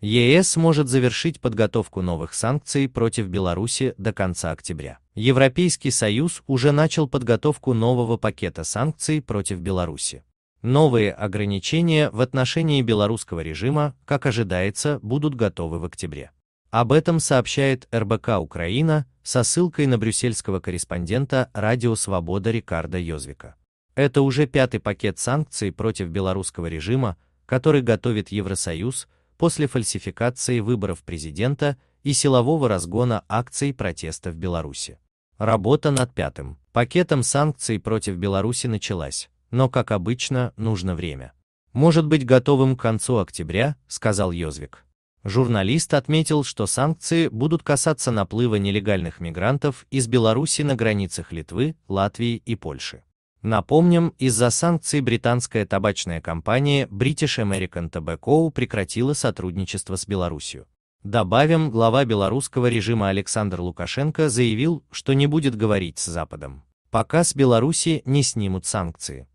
ЕС может завершить подготовку новых санкций против Беларуси до конца октября. Европейский Союз уже начал подготовку нового пакета санкций против Беларуси. Новые ограничения в отношении белорусского режима, как ожидается, будут готовы в октябре. Об этом сообщает РБК Украина со ссылкой на брюссельского корреспондента «Радио Свобода» Рикарда Йозвика. Это уже пятый пакет санкций против белорусского режима, который готовит Евросоюз – после фальсификации выборов президента и силового разгона акций протеста в Беларуси. Работа над пятым пакетом санкций против Беларуси началась, но, как обычно, нужно время. Может быть готовым к концу октября, сказал Йозвик. Журналист отметил, что санкции будут касаться наплыва нелегальных мигрантов из Беларуси на границах Литвы, Латвии и Польши. Напомним, из-за санкций британская табачная компания British American Tobacco прекратила сотрудничество с Беларусью. Добавим, глава белорусского режима Александр Лукашенко заявил, что не будет говорить с Западом, пока с Беларуси не снимут санкции.